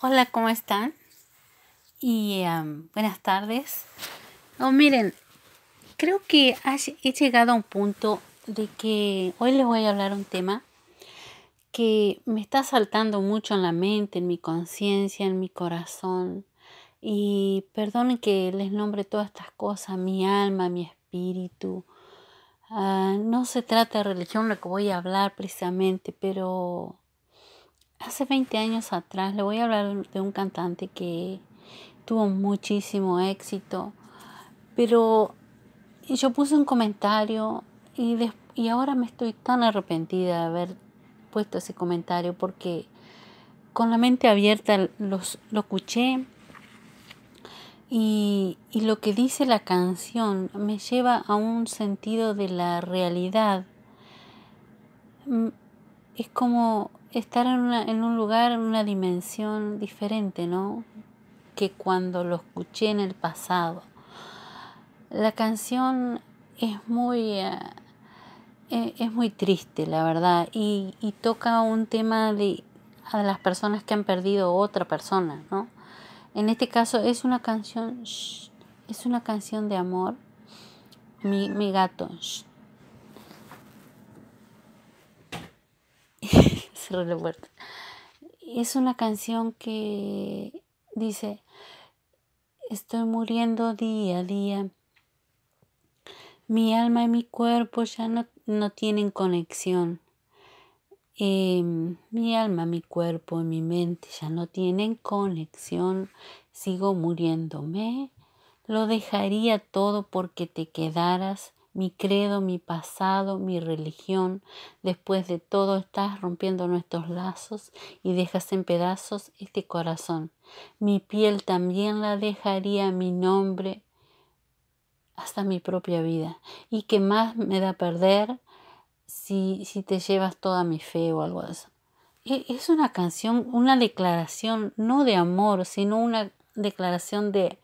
hola, ¿cómo están? Y buenas tardes. miren, creo que he llegado a un punto de que hoy les voy a hablar un tema que me está saltando mucho en la mente, en mi conciencia, en mi corazón. Y perdonen que les nombre todas estas cosas, mi alma, mi espíritu. Ah, no se trata de religión lo que voy a hablar precisamente, pero hace 20 años atrás, le voy a hablar de un cantante que tuvo muchísimo éxito, pero yo puse un comentario y, y ahora me estoy tan arrepentida de haber puesto ese comentario porque con la mente abierta los, lo escuché y, y lo que dice la canción me lleva a un sentido de la realidad. Mm, es como estar en, una, en un lugar, en una dimensión diferente, ¿no? Que cuando lo escuché en el pasado. La canción es muy, eh, eh, es muy triste, la verdad, y, toca un tema de, a las personas que han perdido otra persona, ¿no? En este caso es una canción, es una canción de amor. Mi, mi gato, shh, Es una canción que dice, estoy muriendo día a día. Mi alma y mi cuerpo ya no, tienen conexión. Em, mi alma, mi cuerpo y mi mente ya no tienen conexión. Sigo muriéndome. Lo dejaría todo porque te quedaras mi credo, mi pasado, mi religión. Después de todo estás rompiendo nuestros lazos y dejas en pedazos este corazón. Mi piel también la dejaría mi nombre hasta mi propia vida. ¿Y qué más me da perder si, si te llevas toda mi fe o algo así e, Es una canción, una declaración no de amor, sino una declaración de,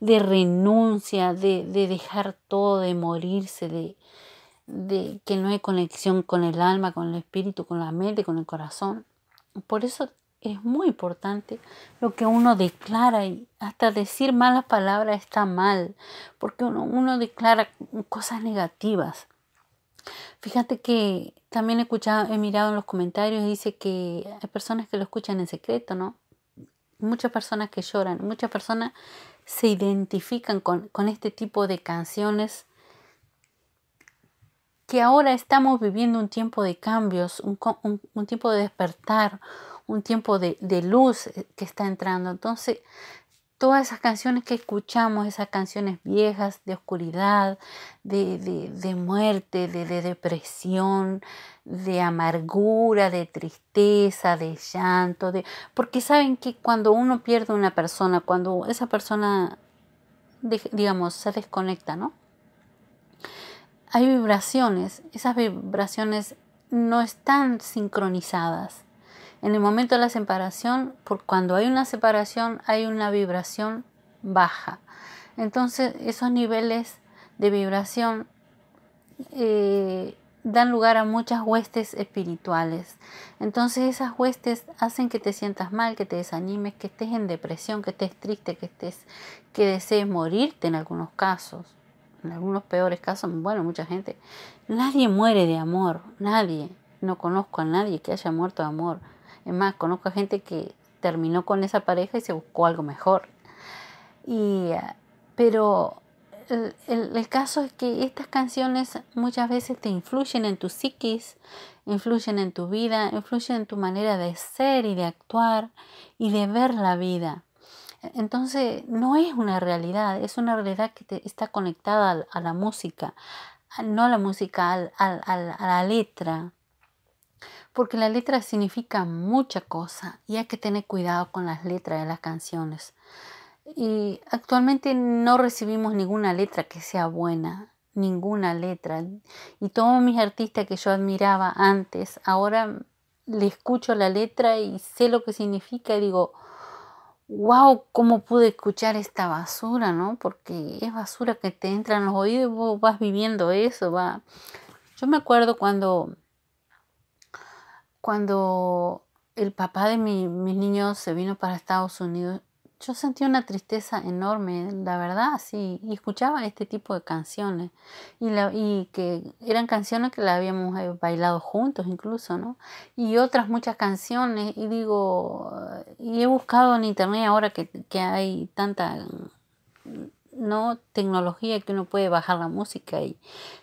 renuncia, de, dejar todo, de morirse, de, de que no hay conexión con el alma, con el espíritu, con la mente, con el corazón. Por eso es muy importante lo que uno declara y hasta decir malas palabras está mal, porque uno, uno declara cosas negativas. Fíjate que también he escuchado, he mirado en los comentarios, dice que hay personas que lo escuchan en secreto, ¿no? muchas personas que lloran, muchas personas se identifican con, con este tipo de canciones que ahora estamos viviendo un tiempo de cambios, un, un, tiempo de despertar, un tiempo de, de, luz eh, que está entrando. Entonces, todas esas canciones que escuchamos, esas canciones viejas de oscuridad, de, muerte, de, depresión, de amargura, de tristeza, de llanto, de... porque saben que cuando uno pierde una persona, cuando esa persona, digamos, se desconecta, ¿no? Hay vibraciones, esas vibraciones no están sincronizadas en el momento de la separación, por cuando hay una separación, hay una vibración baja. Entonces, esos niveles de vibración eh, dan lugar a muchas huestes espirituales. Entonces esas huestes hacen que te sientas mal, que te desanimes, que estés en depresión, que estés triste, que estés, que desees morirte en algunos casos. En algunos peores casos, bueno, mucha gente. Nadie muere de amor, nadie. No conozco a nadie que haya muerto de amor. Es más, conozco gente que terminó con esa pareja y se buscó algo mejor. Eh, pero el, caso es que estas canciones muchas veces te influyen en tu psiquis, influyen en tu vida, influyen en tu manera de ser y de actuar y de ver la vida. Entonces no es una realidad, es una realidad que está conectada a, la música, no a la música, a la letra, porque la letra significa mucha cosa y hay que tener cuidado con las letras de las canciones. Y actualmente no recibimos ninguna letra que sea buena, ninguna letra. Y todos mis artistas que yo admiraba antes, ahora le escucho la letra y sé lo que significa y digo, wow, ¿cómo pude escuchar esta basura, no? Porque es basura que te entra en los oídos y vos vas viviendo eso, va. Yo me acuerdo cuando cuando el papá de mi, mis niños se vino para Estados Unidos, yo sentí una tristeza enorme, la verdad, sí, y escuchaba este tipo de canciones, y, la, y que eran canciones que la habíamos eh, bailado juntos incluso, ¿no? Y otras muchas canciones, y digo, y he buscado en internet ahora que, hay tanta no tecnología que uno puede bajar la música y,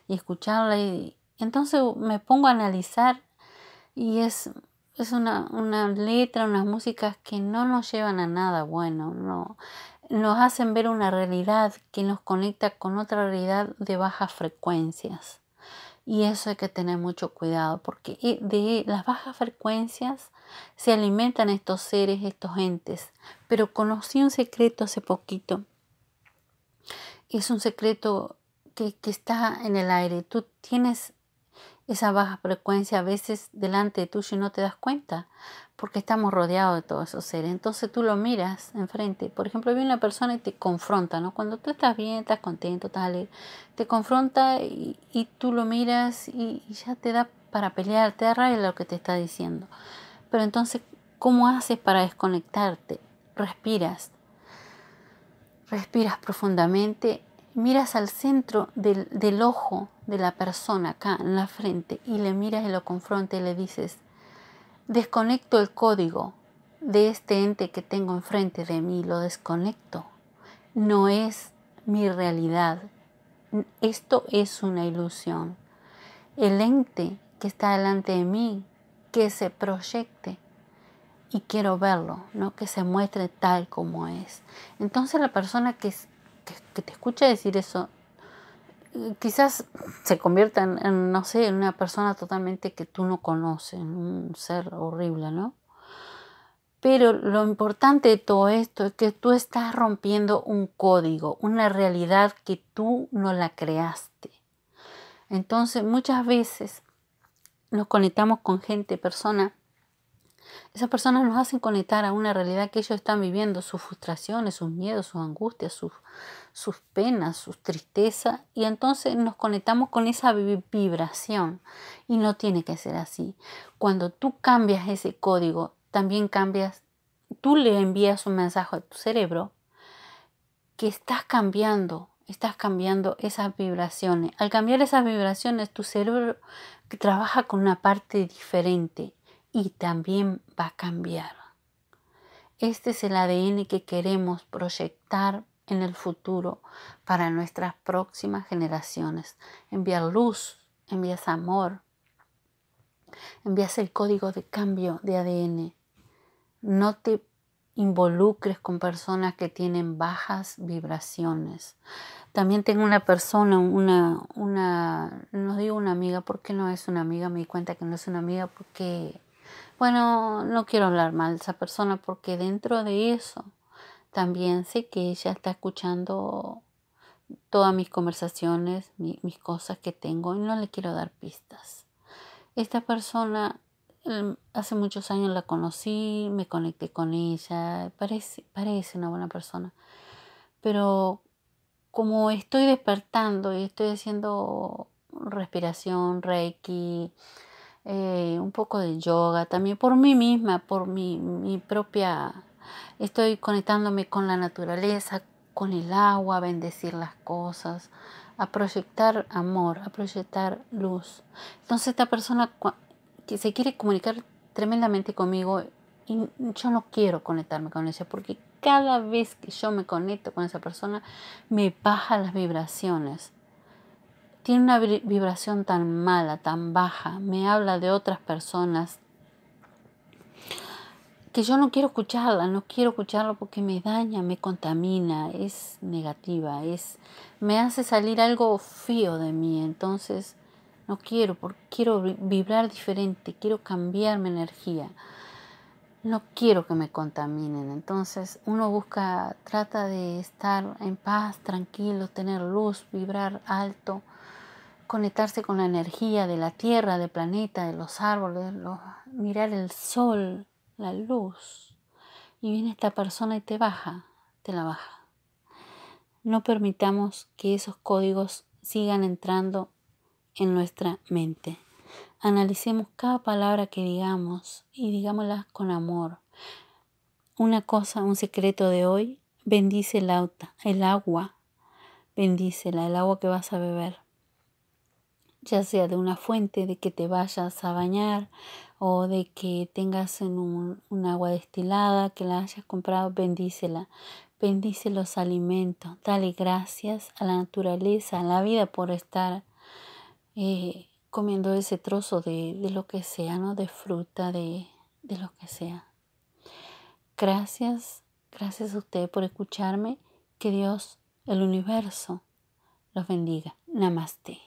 y escucharla, y entonces me pongo a analizar y es, una, letra, unas músicas que no nos llevan a nada bueno, no, nos hacen ver una realidad que nos conecta con otra realidad de bajas frecuencias. Y eso hay que tener mucho cuidado porque eh, de las bajas frecuencias se alimentan estos seres, estos entes. Pero conocí un secreto hace poquito. Es un secreto que, que está en el aire. Tú tienes esa baja frecuencia a veces delante de tuyo y no te das cuenta porque estamos rodeados de todos esos seres. Entonces tú lo miras enfrente. Por ejemplo, viene una persona y te confronta, ¿no? Cuando tú estás bien, estás contento, estás alegre, te confronta y, tú lo miras y, ya te da para pelear, te da rabia lo que te está diciendo. Pero entonces, ¿cómo haces para desconectarte? Respiras. Respiras profundamente, miras al centro del, del ojo de la persona acá en la frente y le miras y lo confrontas y le dices, desconecto el código de este ente que tengo enfrente de mí, lo desconecto. No es mi realidad. Esto es una ilusión. El ente que está delante de mí, que se proyecte y quiero verlo, ¿no? que se muestre tal como es. Entonces la persona que, que te escucha decir eso eh, quizás se convierta en, no sé, en una persona totalmente que tú no conoces, en un ser horrible, ¿no? Pero lo importante de todo esto es que tú estás rompiendo un código, una realidad que tú no la creaste. Entonces muchas veces nos conectamos con gente, persona esas personas nos hacen conectar a una realidad que ellos están viviendo, sus frustraciones, sus miedos, sus angustias, sus, sus penas, sus tristezas, y entonces nos conectamos con esa vibración. Y no tiene que ser así. Cuando tú cambias ese código, también cambias, tú le envías un mensaje a tu cerebro que estás cambiando, estás cambiando esas vibraciones. Al cambiar esas vibraciones, tu cerebro trabaja con una parte diferente y también va a cambiar. Este es el ADN que queremos proyectar en el futuro para nuestras próximas generaciones. Enviar luz, envías amor, envías el código de cambio de ADN. No te involucres con personas que tienen bajas vibraciones. También tengo una persona, una, una, no digo una amiga, porque no es una amiga? Me di cuenta que no es una amiga porque bueno, no quiero hablar mal de esa persona porque dentro de eso también sé que ella está escuchando todas mis conversaciones, mis cosas que tengo y no le quiero dar pistas. Esta persona hace muchos años la conocí, me conecté con ella, parece, parece una buena persona, pero como estoy despertando y estoy haciendo respiración, reiki, eh, un poco de yoga, también por mí misma, por mi, mi propia... Estoy conectándome con la naturaleza, con el agua, a bendecir las cosas, a proyectar amor, a proyectar luz. Entonces esta persona que se quiere comunicar tremendamente conmigo y yo no quiero conectarme con ella porque cada vez que yo me conecto con esa persona me baja las vibraciones tiene una vibración tan mala, tan baja, me habla de otras personas que yo no quiero escucharla, no quiero escucharlo porque me daña, me contamina, es negativa, es me hace salir algo frío de mí, entonces no quiero, porque quiero vibrar diferente, quiero cambiar mi energía. No quiero que me contaminen, entonces uno busca, trata de estar en paz, tranquilo, tener luz, vibrar alto conectarse con la energía de la tierra, del planeta, de los árboles, los, mirar el sol, la luz. Y viene esta persona y te baja, te la baja. No permitamos que esos códigos sigan entrando en nuestra mente. Analicemos cada palabra que digamos y digámoslas con amor. Una cosa, un secreto de hoy, bendice el, el agua, bendícela, el agua que vas a beber ya sea de una fuente, de que te vayas a bañar o de que tengas en un, agua destilada que la hayas comprado, bendícela. Bendice los alimentos, dale gracias a la naturaleza, a la vida por estar eh, comiendo ese trozo de, lo que sea, ¿no? De fruta, de, lo que sea. Gracias, gracias a usted por escucharme. Que Dios, el universo, los bendiga. Namaste.